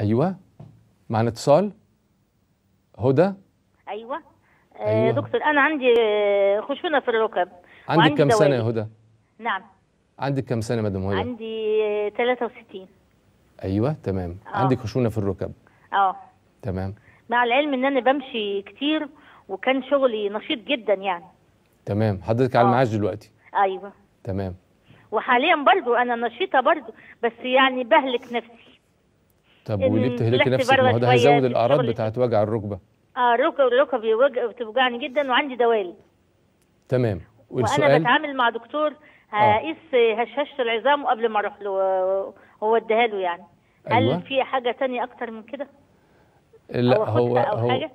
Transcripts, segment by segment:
ايوه معنا اتصال هدى ايوه آه، أيوة. دكتور انا عندي آه، خشونه في الركب عندك كم سنه يا هدى نعم عندك كم سنه مدام هدى عندي 63 آه، ايوه تمام أوه. عندك خشونه في الركب اه تمام مع العلم ان انا بمشي كتير وكان شغلي نشيط جدا يعني تمام حضرتك على المعاش دلوقتي ايوه تمام وحاليا برضو انا نشيطه برضو بس يعني بهلك نفسي طب يعني وليه بتهلكي نفسك ما هو ده هيزود الاعراض بتاعت وجع الركبه اه ركبي بتوجعني جدا وعندي دوالي تمام والسؤال وانا بتعامل مع دكتور آه. هقيس هشاشه العظام قبل ما اروح له هو اديها له يعني أيوة. هل في حاجه تانية اكتر من كده لا أو هو أو هو حاجة؟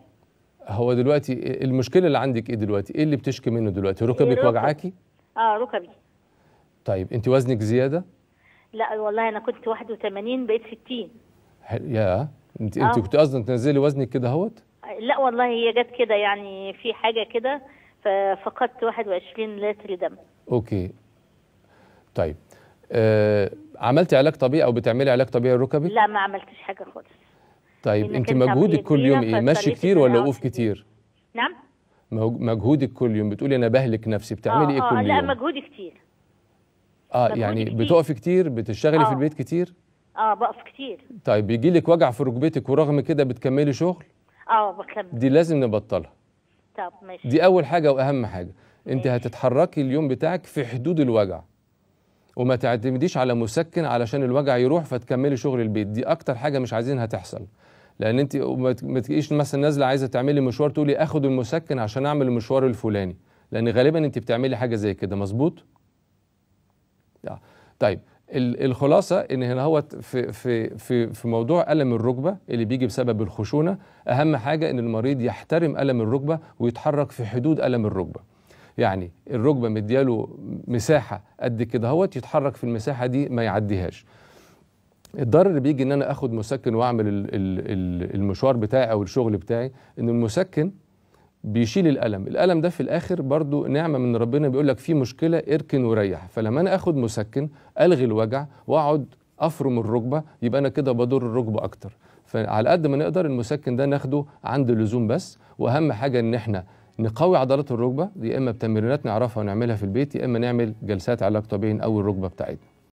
هو دلوقتي المشكله اللي عندك ايه دلوقتي ايه اللي بتشكي منه دلوقتي إيه، ركبك إيه وجعاكي اه ركبي طيب انت وزنك زياده لا والله انا كنت 81 بقيت 60 يا انت انت آه. كنت قصدك تنزلي وزنك كده اهوت؟ لا والله هي جت كده يعني في حاجه كده ففقدت 21 لتر دم اوكي طيب آه عملتي علاج طبيعي او بتعملي علاج طبيعي لركبك لا ما عملتش حاجه خالص طيب انت مجهودك كل يوم ايه؟ مشي كتير ولا وقوف كتير؟ نعم مجهودك كل يوم بتقولي انا بهلك نفسي بتعملي آه ايه آه، كل آه يوم؟ لا مجهودي كتير اه مجهودي يعني بتقفي كتير بتشتغلي آه في البيت كتير؟ اه بقف كتير طيب بيجي لك وجع في ركبتك ورغم كده بتكملي شغل اه بكمل دي لازم نبطلها طب ماشي دي اول حاجه واهم حاجه انت هتتحركي اليوم بتاعك في حدود الوجع وما تعتمديش على مسكن علشان الوجع يروح فتكملي شغل البيت دي اكتر حاجه مش عايزينها تحصل لان انت ما تجيش مثلا نازله عايزه تعملي مشوار تقولي اخد المسكن عشان اعمل المشوار الفلاني لان غالبا انت بتعملي حاجه زي كده مظبوط آه. طيب الخلاصه ان هنا هو في في في في موضوع الم الركبه اللي بيجي بسبب الخشونه اهم حاجه ان المريض يحترم الم الركبه ويتحرك في حدود الم الركبه يعني الركبه مدياله مساحه قد كده هو يتحرك في المساحه دي ما يعديهاش الضرر اللي بيجي ان انا اخد مسكن واعمل المشوار بتاعي او الشغل بتاعي ان المسكن بيشيل الالم الالم ده في الاخر برضو نعمه من ربنا بيقول لك في مشكله اركن وريح فلما انا اخد مسكن الغي الوجع واقعد افرم الركبه يبقى انا كده بضر الركبه اكتر فعلى قد ما نقدر المسكن ده ناخده عند اللزوم بس واهم حاجه ان احنا نقوي عضلات الركبه يا اما بتمرينات نعرفها ونعملها في البيت يا اما نعمل جلسات علاج طبيعي او الركبه بتاعتنا